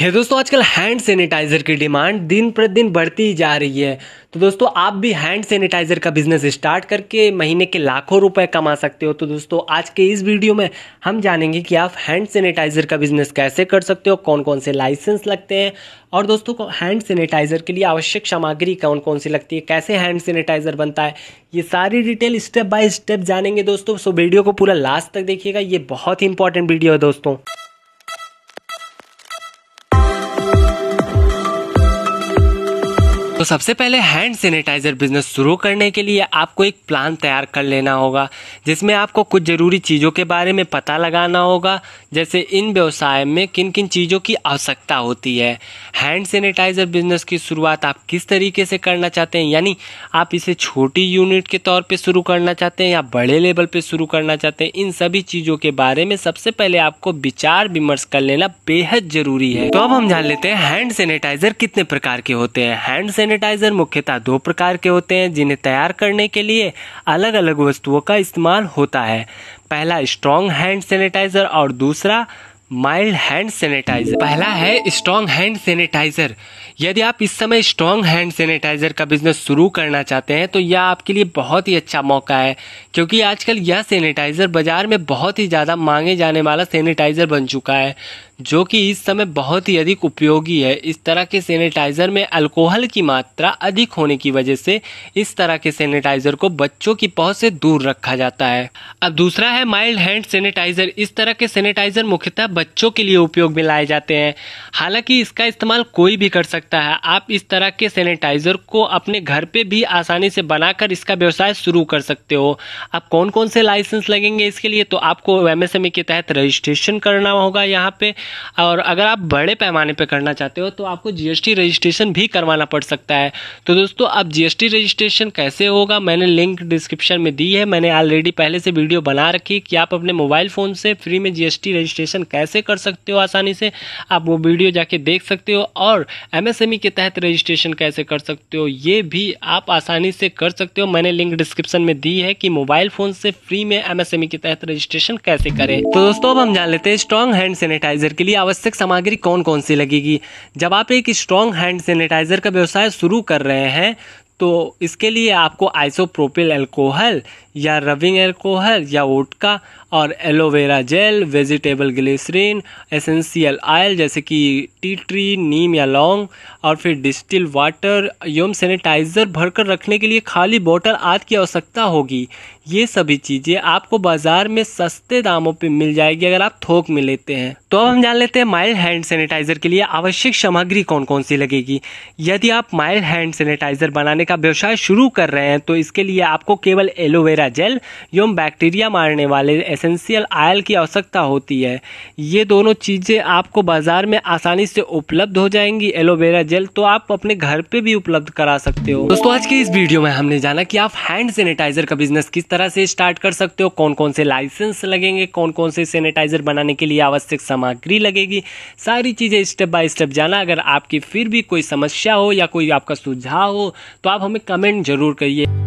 है दोस्तों आजकल हैंड सैनिटाइजर की डिमांड दिन प्रतिदिन बढ़ती ही जा रही है तो दोस्तों आप भी हैंड सैनिटाइजर का बिजनेस स्टार्ट करके महीने के लाखों रुपए कमा सकते हो तो दोस्तों आज के इस वीडियो में हम जानेंगे कि आप हैंड सैनिटाइजर का बिजनेस कैसे कर सकते हो कौन कौन से लाइसेंस लगते हैं और दोस्तों हैंड सैनिटाइजर के लिए आवश्यक सामग्री कौन कौन सी लगती है कैसे हैंड सैनिटाइजर बनता है ये सारी डिटेल स्टेप बाय स्टेप जानेंगे दोस्तों सो वीडियो को पूरा लास्ट तक देखिएगा ये बहुत ही इंपॉर्टेंट वीडियो है दोस्तों तो सबसे पहले हैंड सैनिटाइजर बिजनेस शुरू करने के लिए आपको एक प्लान तैयार कर लेना होगा जिसमें आपको कुछ ज़रूरी चीज़ों के बारे में पता लगाना होगा जैसे इन व्यवसाय में किन किन चीज़ों की आवश्यकता होती है हैंड सैनिटाइजर बिजनेस की शुरुआत आप किस तरीके से करना चाहते हैं यानी आप इसे छोटी यूनिट के तौर पर शुरू करना चाहते हैं या बड़े लेवल पर शुरू करना चाहते हैं इन सभी चीज़ों के बारे में सबसे पहले आपको विचार विमर्श कर लेना बेहद जरूरी है तो अब हम जान लेते हैं हैंड सैनिटाइजर कितने प्रकार के होते हैं हैंड सैनिटाइजर मुख्यतः दो प्रकार के होते हैं जिन्हें तैयार करने के लिए अलग अलग वस्तुओं का इस्तेमाल होता है पहला स्ट्रॉन्ग हैंड सैनिटाइजर और दूसरा माइल्ड हैंड सैनिटाइजर पहला है स्ट्रॉन्ग हैंड सैनिटाइजर यदि आप इस समय स्ट्रॉन्ग हैंड सैनिटाइजर का बिजनेस शुरू करना चाहते हैं तो यह आपके लिए बहुत ही अच्छा मौका है क्योंकि आजकल यह सैनिटाइजर बाजार में बहुत ही ज़्यादा मांगे जाने वाला सैनिटाइजर बन चुका है जो कि इस समय बहुत ही अधिक उपयोगी है इस तरह के सैनिटाइज़र में अल्कोहल की मात्रा अधिक होने की वजह से इस तरह के सैनिटाइज़र को बच्चों की पहुंच से दूर रखा जाता है अब दूसरा है माइल्ड हैंड सैनिटाइज़र इस तरह के सैनिटाइज़र मुख्यतः बच्चों के लिए उपयोग में लाए जाते हैं हालांकि इसका इस्तेमाल कोई भी कर सकता है आप इस तरह के सैनिटाइज़र को अपने घर पर भी आसानी से बनाकर इसका व्यवसाय शुरू कर सकते हो आप कौन कौन से लाइसेंस लगेंगे इसके लिए तो आपको एम e के तहत रजिस्ट्रेशन करना होगा यहाँ पर और अगर आप बड़े पैमाने पर करना चाहते हो तो आपको जीएसटी रजिस्ट्रेशन भी करवाना पड़ सकता है तो दोस्तों अब जीएसटी रजिस्ट्रेशन कैसे होगा मैंने लिंक डिस्क्रिप्शन में दी है मैंने ऑलरेडी पहले से वीडियो बना रखी कि आप अपने मोबाइल फ़ोन से फ्री में जीएसटी रजिस्ट्रेशन कैसे कर सकते हो आसानी से आप वो वीडियो जाके देख सकते हो और एमएसएमई e के तहत रजिस्ट्रेशन कैसे कर सकते हो ये भी आप आसानी से कर सकते हो मैंने लिंक डिस्क्रिप्शन में दी है कि मोबाइल फ़ोन से फ्री में एमएसएमई e के तहत रजिस्ट्रेशन कैसे करें तो दोस्तों अब हम जान लेते हैं स्ट्रॉन्ग हैंड सैनिटाइजर के लिए आवश्यक सामग्री कौन कौन सी लगेगी जब आप एक स्ट्रॉन्ग हैंड सैनिटाइज़र का व्यवसाय शुरू कर रहे हैं तो इसके लिए आपको आइसोप्रोपिल अल्कोहल या रविंग एल्कोहल या वोटका और aloe vera gel vegetable glycerine essential oil जैसे कि टी ट्री नीम या लौंग और फिर डिस्टिल वाटर एवं सैनिटाइज़र भरकर रखने के लिए खाली बोतल आदि की आवश्यकता होगी ये सभी चीज़ें आपको बाज़ार में सस्ते दामों पर मिल जाएगी अगर आप थोक में लेते हैं तो अब हम जान लेते हैं माइल्ड हैंड सैनिटाइज़र के लिए आवश्यक सामग्री कौन कौन सी लगेगी यदि आप माइल्ड हैंड सैनिटाइज़र बनाने का व्यवसाय शुरू कर रहे हैं तो इसके लिए आपको केवल एलोवेरा या जेल एवं बैक्टीरिया मारने वाले एसेंशियल आयल की आवश्यकता होती है ये दोनों चीज़ें आपको बाज़ार में आसानी से उपलब्ध हो जाएंगी एलोवेरा जेल तो आप अपने घर पे भी उपलब्ध करा सकते हो दोस्तों आज की इस वीडियो में हमने जाना कि आप हैंड सैनिटाइजर का बिजनेस किस तरह से स्टार्ट कर सकते हो कौन कौन से लाइसेंस लगेंगे कौन कौन से सैनिटाइजर बनाने के लिए आवश्यक सामग्री लगेगी सारी चीज़ें स्टेप बाय स्टेप जाना अगर आपकी फिर भी कोई समस्या हो या कोई आपका सुझाव हो तो आप हमें कमेंट जरूर करिए